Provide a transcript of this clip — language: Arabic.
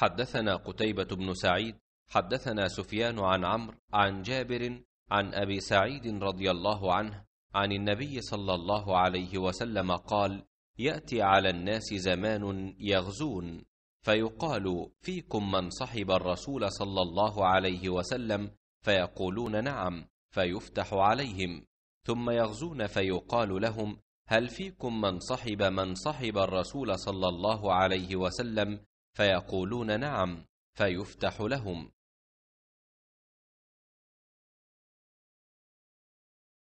حدثنا قتيبة بن سعيد حدثنا سفيان عن عمرو عن جابر عن أبي سعيد رضي الله عنه عن النبي صلى الله عليه وسلم قال يأتي على الناس زمان يغزون فيقال فيكم من صحب الرسول صلى الله عليه وسلم فيقولون نعم فيفتح عليهم ثم يغزون فيقال لهم هل فيكم من صحب من صحب الرسول صلى الله عليه وسلم فيقولون نعم فيفتح لهم